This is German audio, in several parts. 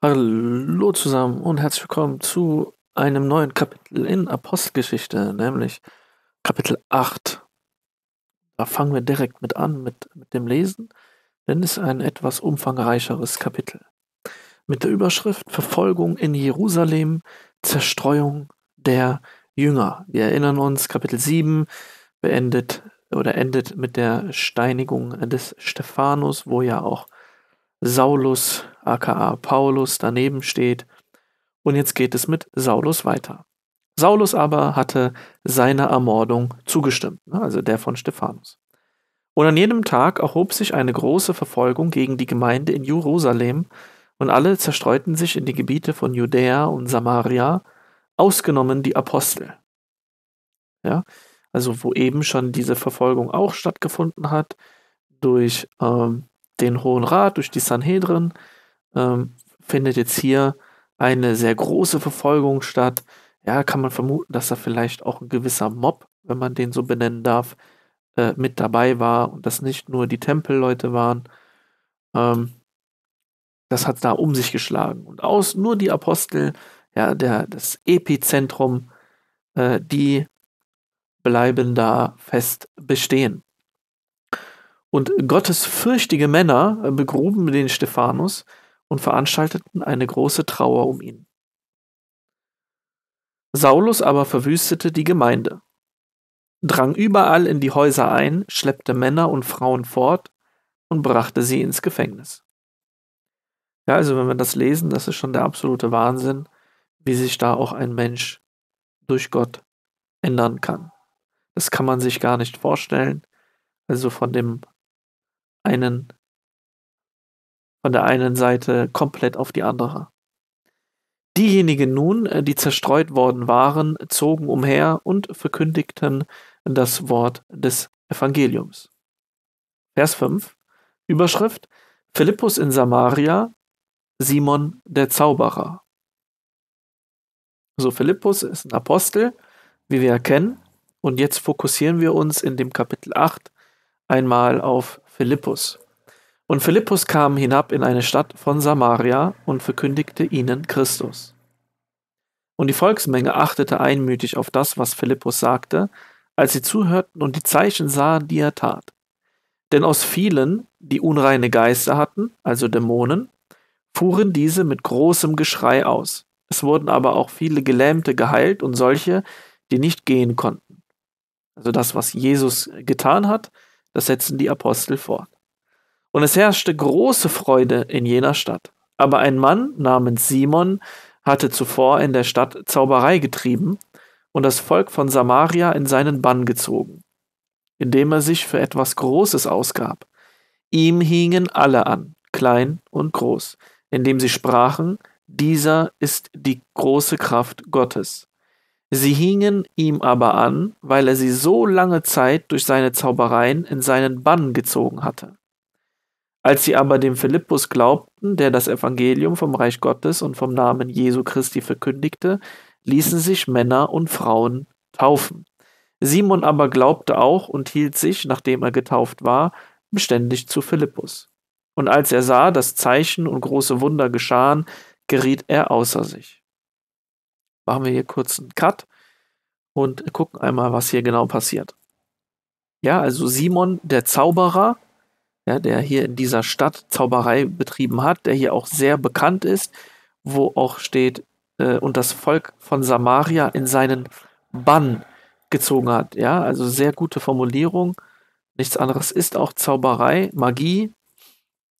Hallo zusammen und herzlich willkommen zu einem neuen Kapitel in Apostelgeschichte, nämlich Kapitel 8. Da fangen wir direkt mit an, mit, mit dem Lesen, denn es ist ein etwas umfangreicheres Kapitel. Mit der Überschrift Verfolgung in Jerusalem, Zerstreuung der Jünger. Wir erinnern uns, Kapitel 7 beendet oder endet mit der Steinigung des Stephanus, wo ja auch Saulus aka Paulus daneben steht. Und jetzt geht es mit Saulus weiter. Saulus aber hatte seiner Ermordung zugestimmt, ne, also der von Stephanus. Und an jenem Tag erhob sich eine große Verfolgung gegen die Gemeinde in Jerusalem, und alle zerstreuten sich in die Gebiete von Judäa und Samaria, ausgenommen die Apostel. Ja, also wo eben schon diese Verfolgung auch stattgefunden hat, durch ähm, den Hohen Rat, durch die Sanhedrin, ähm, findet jetzt hier eine sehr große Verfolgung statt. Ja, kann man vermuten, dass da vielleicht auch ein gewisser Mob, wenn man den so benennen darf, äh, mit dabei war und dass nicht nur die Tempelleute waren. Ähm, das hat da um sich geschlagen. Und aus nur die Apostel, ja, der, das Epizentrum, äh, die bleiben da fest bestehen. Und gottesfürchtige Männer äh, begruben den Stephanus und veranstalteten eine große Trauer um ihn. Saulus aber verwüstete die Gemeinde, drang überall in die Häuser ein, schleppte Männer und Frauen fort und brachte sie ins Gefängnis. Ja, also wenn wir das lesen, das ist schon der absolute Wahnsinn, wie sich da auch ein Mensch durch Gott ändern kann. Das kann man sich gar nicht vorstellen. Also von dem einen von der einen Seite komplett auf die andere. Diejenigen nun, äh, die zerstreut worden waren, zogen umher und verkündigten das Wort des Evangeliums. Vers 5, Überschrift Philippus in Samaria, Simon der Zauberer. So, Philippus ist ein Apostel, wie wir erkennen, und jetzt fokussieren wir uns in dem Kapitel 8 einmal auf Philippus. Und Philippus kam hinab in eine Stadt von Samaria und verkündigte ihnen Christus. Und die Volksmenge achtete einmütig auf das, was Philippus sagte, als sie zuhörten und die Zeichen sahen, die er tat. Denn aus vielen, die unreine Geister hatten, also Dämonen, fuhren diese mit großem Geschrei aus. Es wurden aber auch viele Gelähmte geheilt und solche, die nicht gehen konnten. Also das, was Jesus getan hat, das setzen die Apostel fort. Und es herrschte große Freude in jener Stadt. Aber ein Mann namens Simon hatte zuvor in der Stadt Zauberei getrieben und das Volk von Samaria in seinen Bann gezogen, indem er sich für etwas Großes ausgab. Ihm hingen alle an, klein und groß, indem sie sprachen, dieser ist die große Kraft Gottes. Sie hingen ihm aber an, weil er sie so lange Zeit durch seine Zaubereien in seinen Bann gezogen hatte. Als sie aber dem Philippus glaubten, der das Evangelium vom Reich Gottes und vom Namen Jesu Christi verkündigte, ließen sich Männer und Frauen taufen. Simon aber glaubte auch und hielt sich, nachdem er getauft war, beständig zu Philippus. Und als er sah, dass Zeichen und große Wunder geschahen, geriet er außer sich machen wir hier kurz einen Cut und gucken einmal, was hier genau passiert. Ja, also Simon, der Zauberer, ja, der hier in dieser Stadt Zauberei betrieben hat, der hier auch sehr bekannt ist, wo auch steht, äh, und das Volk von Samaria in seinen Bann gezogen hat. Ja, also sehr gute Formulierung. Nichts anderes ist auch Zauberei, Magie.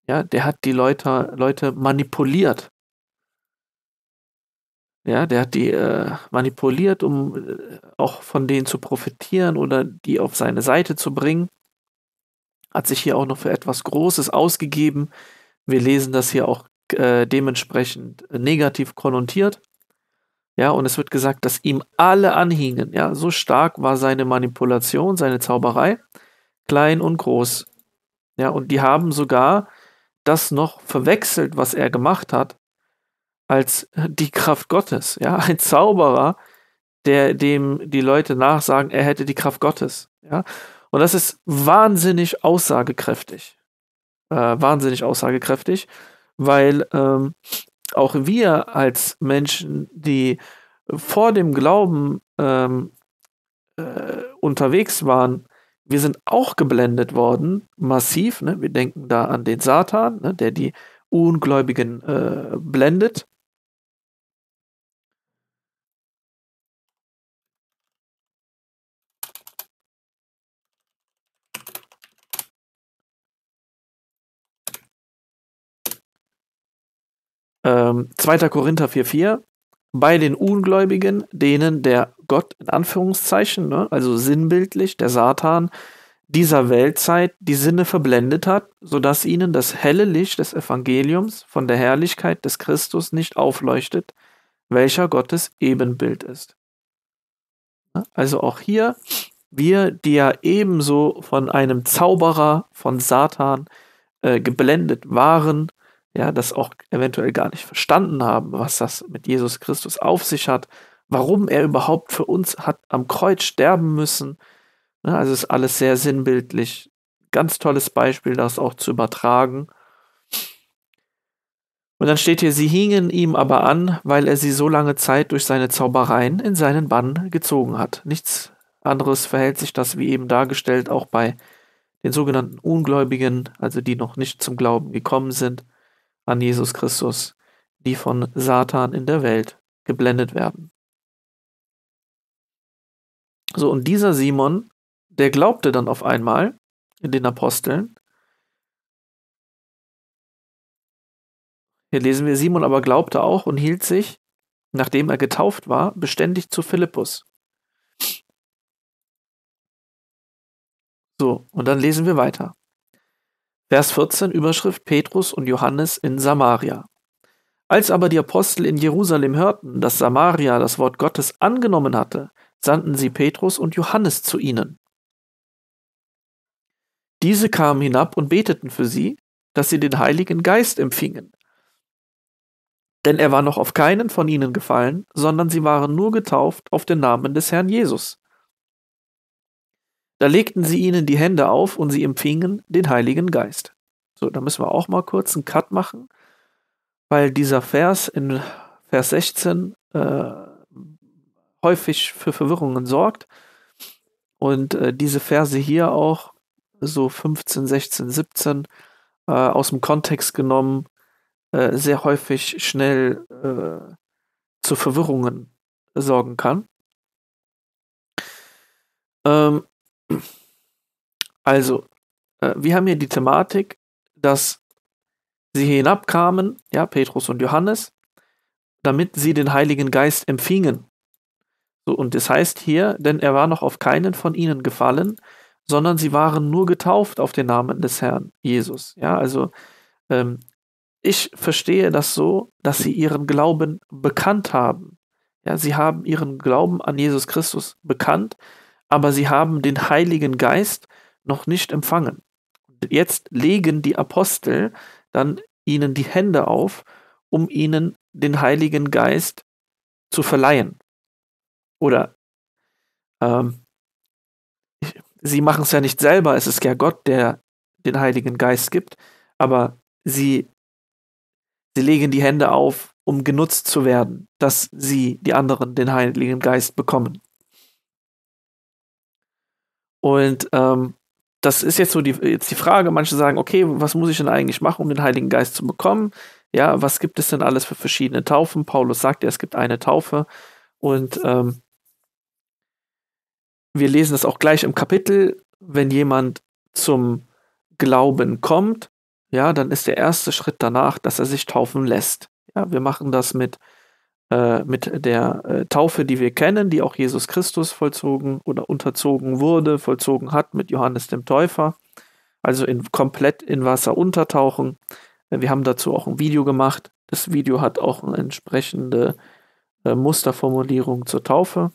Ja, der hat die Leute, Leute manipuliert. Ja, der hat die äh, manipuliert, um äh, auch von denen zu profitieren oder die auf seine Seite zu bringen. Hat sich hier auch noch für etwas Großes ausgegeben. Wir lesen das hier auch äh, dementsprechend negativ konnotiert. Ja, und es wird gesagt, dass ihm alle anhingen. Ja, so stark war seine Manipulation, seine Zauberei, klein und groß. Ja, und die haben sogar das noch verwechselt, was er gemacht hat, als die Kraft Gottes. Ja, ein Zauberer, der dem die Leute nachsagen, er hätte die Kraft Gottes. Ja, und das ist wahnsinnig aussagekräftig. Äh, wahnsinnig aussagekräftig, weil ähm, auch wir als Menschen, die vor dem Glauben ähm, äh, unterwegs waren, wir sind auch geblendet worden, massiv. Ne? Wir denken da an den Satan, ne? der die Ungläubigen äh, blendet. 2. Ähm, Korinther 4,4 bei den Ungläubigen, denen der Gott in Anführungszeichen, ne, also sinnbildlich, der Satan dieser Weltzeit die Sinne verblendet hat, sodass ihnen das helle Licht des Evangeliums von der Herrlichkeit des Christus nicht aufleuchtet, welcher Gottes Ebenbild ist. Ne, also auch hier, wir, die ja ebenso von einem Zauberer, von Satan äh, geblendet waren, ja, das auch eventuell gar nicht verstanden haben, was das mit Jesus Christus auf sich hat, warum er überhaupt für uns hat am Kreuz sterben müssen. Ne, also ist alles sehr sinnbildlich. Ganz tolles Beispiel, das auch zu übertragen. Und dann steht hier, sie hingen ihm aber an, weil er sie so lange Zeit durch seine Zaubereien in seinen Bann gezogen hat. Nichts anderes verhält sich das, wie eben dargestellt, auch bei den sogenannten Ungläubigen, also die noch nicht zum Glauben gekommen sind an Jesus Christus, die von Satan in der Welt geblendet werden. So, und dieser Simon, der glaubte dann auf einmal in den Aposteln. Hier lesen wir, Simon aber glaubte auch und hielt sich, nachdem er getauft war, beständig zu Philippus. So, und dann lesen wir weiter. Vers 14, Überschrift Petrus und Johannes in Samaria. Als aber die Apostel in Jerusalem hörten, dass Samaria das Wort Gottes angenommen hatte, sandten sie Petrus und Johannes zu ihnen. Diese kamen hinab und beteten für sie, dass sie den Heiligen Geist empfingen. Denn er war noch auf keinen von ihnen gefallen, sondern sie waren nur getauft auf den Namen des Herrn Jesus. Da legten sie ihnen die Hände auf und sie empfingen den Heiligen Geist. So, da müssen wir auch mal kurz einen Cut machen, weil dieser Vers in Vers 16 äh, häufig für Verwirrungen sorgt. Und äh, diese Verse hier auch, so 15, 16, 17, äh, aus dem Kontext genommen, äh, sehr häufig schnell äh, zu Verwirrungen sorgen kann. Ähm, also, äh, wir haben hier die Thematik, dass sie hier hinabkamen, ja, Petrus und Johannes, damit sie den Heiligen Geist empfingen. So, und das heißt hier, denn er war noch auf keinen von ihnen gefallen, sondern sie waren nur getauft auf den Namen des Herrn Jesus. Ja, also ähm, ich verstehe das so, dass sie ihren Glauben bekannt haben. Ja, sie haben ihren Glauben an Jesus Christus bekannt aber sie haben den Heiligen Geist noch nicht empfangen. Jetzt legen die Apostel dann ihnen die Hände auf, um ihnen den Heiligen Geist zu verleihen. Oder ähm, sie machen es ja nicht selber, es ist ja Gott, der den Heiligen Geist gibt, aber sie, sie legen die Hände auf, um genutzt zu werden, dass sie, die anderen, den Heiligen Geist bekommen. Und ähm, das ist jetzt so die, jetzt die Frage. Manche sagen, okay, was muss ich denn eigentlich machen, um den Heiligen Geist zu bekommen? Ja, was gibt es denn alles für verschiedene Taufen? Paulus sagt ja, es gibt eine Taufe. Und ähm, wir lesen das auch gleich im Kapitel. Wenn jemand zum Glauben kommt, ja, dann ist der erste Schritt danach, dass er sich taufen lässt. Ja, wir machen das mit äh, mit der äh, Taufe, die wir kennen, die auch Jesus Christus vollzogen oder unterzogen wurde, vollzogen hat mit Johannes dem Täufer. Also in, komplett in Wasser untertauchen. Äh, wir haben dazu auch ein Video gemacht. Das Video hat auch eine entsprechende äh, Musterformulierung zur Taufe.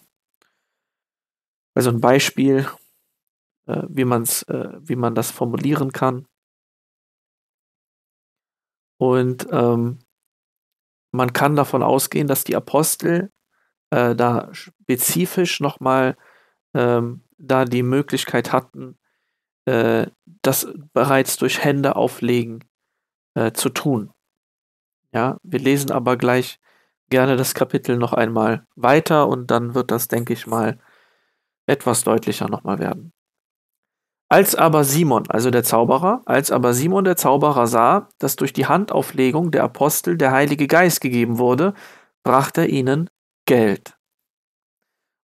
Also ein Beispiel, äh, wie, man's, äh, wie man das formulieren kann. Und ähm, man kann davon ausgehen, dass die Apostel äh, da spezifisch nochmal ähm, da die Möglichkeit hatten, äh, das bereits durch Hände auflegen äh, zu tun. Ja, wir lesen aber gleich gerne das Kapitel noch einmal weiter und dann wird das, denke ich mal, etwas deutlicher nochmal werden. Als aber Simon, also der Zauberer, als aber Simon der Zauberer sah, dass durch die Handauflegung der Apostel der Heilige Geist gegeben wurde, brachte er ihnen Geld.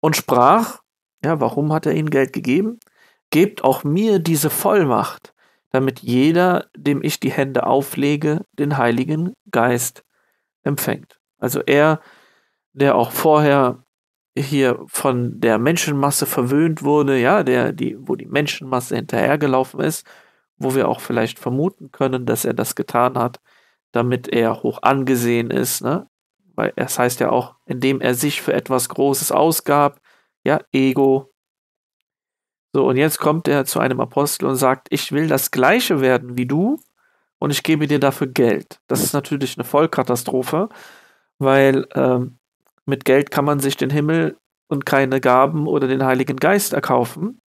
Und sprach, ja, warum hat er ihnen Geld gegeben? Gebt auch mir diese Vollmacht, damit jeder, dem ich die Hände auflege, den Heiligen Geist empfängt. Also er, der auch vorher hier von der Menschenmasse verwöhnt wurde, ja, der, die, wo die Menschenmasse hinterhergelaufen ist, wo wir auch vielleicht vermuten können, dass er das getan hat, damit er hoch angesehen ist, ne? Weil es heißt ja auch, indem er sich für etwas Großes ausgab, ja, Ego. So, und jetzt kommt er zu einem Apostel und sagt, ich will das Gleiche werden wie du und ich gebe dir dafür Geld. Das ist natürlich eine Vollkatastrophe, weil ähm, mit Geld kann man sich den Himmel und keine Gaben oder den Heiligen Geist erkaufen.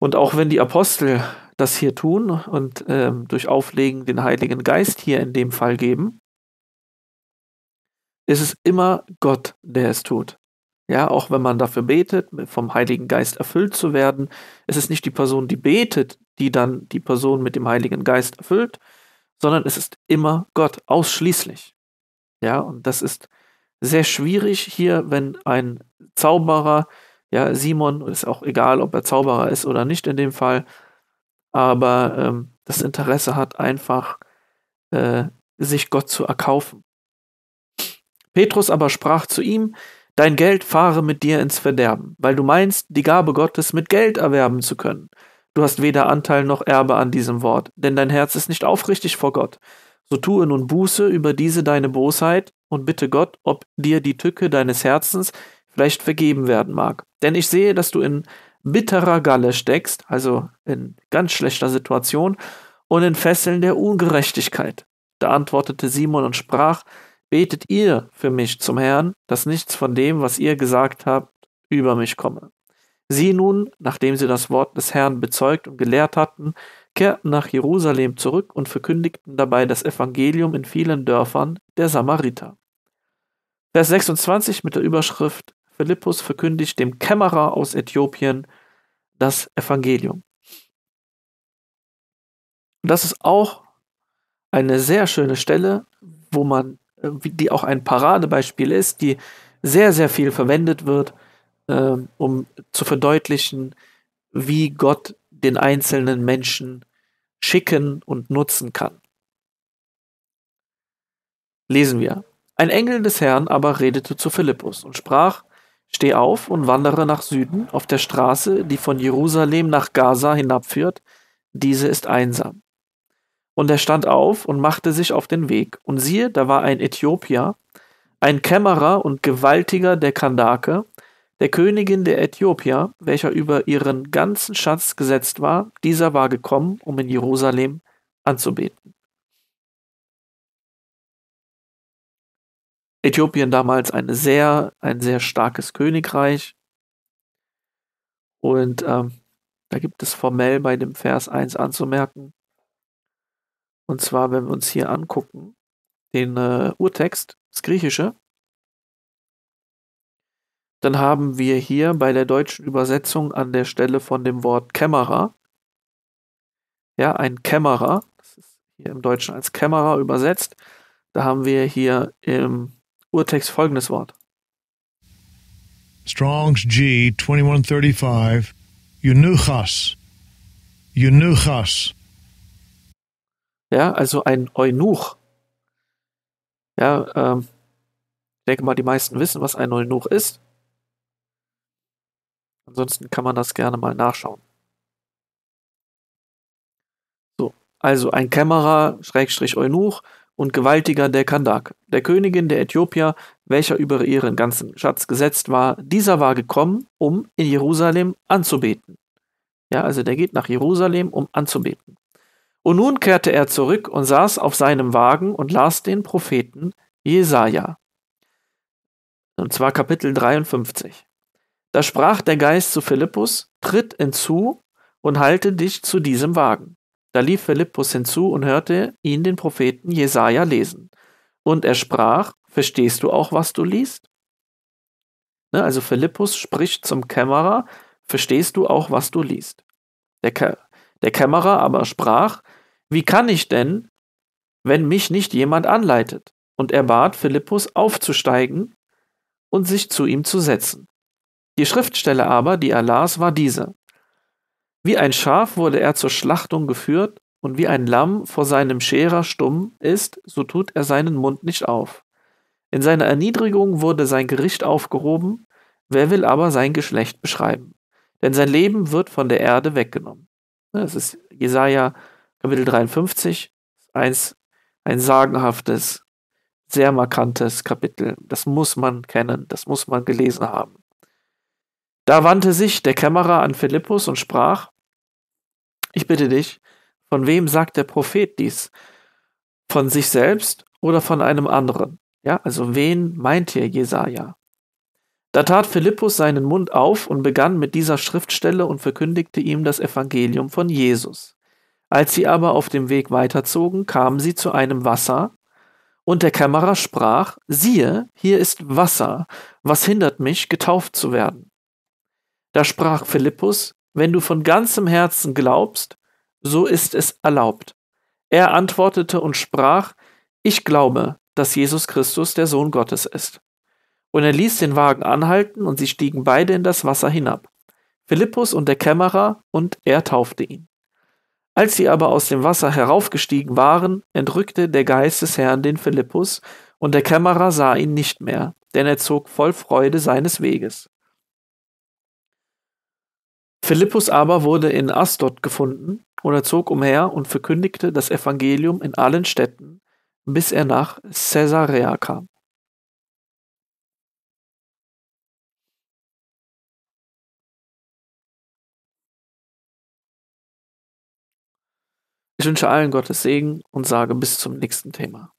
Und auch wenn die Apostel das hier tun und äh, durch Auflegen den Heiligen Geist hier in dem Fall geben, ist es immer Gott, der es tut. Ja, auch wenn man dafür betet, vom Heiligen Geist erfüllt zu werden, es ist nicht die Person, die betet, die dann die Person mit dem Heiligen Geist erfüllt, sondern es ist immer Gott, ausschließlich. Ja, und das ist sehr schwierig hier, wenn ein Zauberer, ja, Simon, ist auch egal, ob er Zauberer ist oder nicht in dem Fall, aber ähm, das Interesse hat einfach, äh, sich Gott zu erkaufen. Petrus aber sprach zu ihm, Dein Geld fahre mit dir ins Verderben, weil du meinst, die Gabe Gottes mit Geld erwerben zu können. Du hast weder Anteil noch Erbe an diesem Wort, denn dein Herz ist nicht aufrichtig vor Gott. So tue nun Buße über diese deine Bosheit und bitte Gott, ob dir die Tücke deines Herzens vielleicht vergeben werden mag. Denn ich sehe, dass du in bitterer Galle steckst, also in ganz schlechter Situation, und in Fesseln der Ungerechtigkeit. Da antwortete Simon und sprach, Betet ihr für mich zum Herrn, dass nichts von dem, was ihr gesagt habt, über mich komme. Sie nun, nachdem sie das Wort des Herrn bezeugt und gelehrt hatten, kehrten nach Jerusalem zurück und verkündigten dabei das Evangelium in vielen Dörfern der Samariter. Vers 26 mit der Überschrift Philippus verkündigt dem Kämmerer aus Äthiopien das Evangelium. Und das ist auch eine sehr schöne Stelle, wo man, äh, die auch ein Paradebeispiel ist, die sehr, sehr viel verwendet wird, ähm, um zu verdeutlichen, wie Gott den einzelnen Menschen schicken und nutzen kann. Lesen wir. Ein Engel des Herrn aber redete zu Philippus und sprach, Steh auf und wandere nach Süden auf der Straße, die von Jerusalem nach Gaza hinabführt, diese ist einsam. Und er stand auf und machte sich auf den Weg, und siehe, da war ein Äthiopier, ein Kämmerer und Gewaltiger der Kandake, der Königin der Äthiopier, welcher über ihren ganzen Schatz gesetzt war, dieser war gekommen, um in Jerusalem anzubeten. Äthiopien damals eine sehr, ein sehr starkes Königreich. Und ähm, da gibt es formell bei dem Vers 1 anzumerken. Und zwar, wenn wir uns hier angucken, den äh, Urtext, das Griechische, dann haben wir hier bei der deutschen Übersetzung an der Stelle von dem Wort Kämmerer, ja, ein Kämmerer, das ist hier im Deutschen als Kämmerer übersetzt, da haben wir hier im Urtext folgendes Wort. Strong's G 2135 Eunuchas. Eunuchas. Ja, also ein Eunuch. Ja, ähm, ich denke mal, die meisten wissen, was ein Eunuch ist. Ansonsten kann man das gerne mal nachschauen. So, also ein Kämmerer, Schrägstrich Eunuch und Gewaltiger der Kandak, der Königin der Äthiopier, welcher über ihren ganzen Schatz gesetzt war, dieser war gekommen, um in Jerusalem anzubeten. Ja, also der geht nach Jerusalem, um anzubeten. Und nun kehrte er zurück und saß auf seinem Wagen und las den Propheten Jesaja. Und zwar Kapitel 53. Da sprach der Geist zu Philippus, tritt hinzu und halte dich zu diesem Wagen. Da lief Philippus hinzu und hörte ihn den Propheten Jesaja lesen. Und er sprach, verstehst du auch, was du liest? Ne, also Philippus spricht zum Kämmerer, verstehst du auch, was du liest? Der, Kä der Kämmerer aber sprach, wie kann ich denn, wenn mich nicht jemand anleitet? Und er bat Philippus aufzusteigen und sich zu ihm zu setzen. Die Schriftstelle aber, die er las, war diese. Wie ein Schaf wurde er zur Schlachtung geführt, und wie ein Lamm vor seinem Scherer stumm ist, so tut er seinen Mund nicht auf. In seiner Erniedrigung wurde sein Gericht aufgehoben, wer will aber sein Geschlecht beschreiben? Denn sein Leben wird von der Erde weggenommen. Das ist Jesaja Kapitel 53, eins, ein sagenhaftes, sehr markantes Kapitel. Das muss man kennen, das muss man gelesen haben. Da wandte sich der Kämmerer an Philippus und sprach, ich bitte dich, von wem sagt der Prophet dies? Von sich selbst oder von einem anderen? Ja, also wen meint hier Jesaja? Da tat Philippus seinen Mund auf und begann mit dieser Schriftstelle und verkündigte ihm das Evangelium von Jesus. Als sie aber auf dem Weg weiterzogen, kamen sie zu einem Wasser, und der Kämmerer sprach, siehe, hier ist Wasser, was hindert mich, getauft zu werden? Da sprach Philippus, wenn du von ganzem Herzen glaubst, so ist es erlaubt. Er antwortete und sprach, ich glaube, dass Jesus Christus der Sohn Gottes ist. Und er ließ den Wagen anhalten, und sie stiegen beide in das Wasser hinab, Philippus und der Kämmerer, und er taufte ihn. Als sie aber aus dem Wasser heraufgestiegen waren, entrückte der Geist des Herrn den Philippus, und der Kämmerer sah ihn nicht mehr, denn er zog voll Freude seines Weges. Philippus aber wurde in Asdod gefunden und er zog umher und verkündigte das Evangelium in allen Städten, bis er nach Caesarea kam. Ich wünsche allen Gottes Segen und sage bis zum nächsten Thema.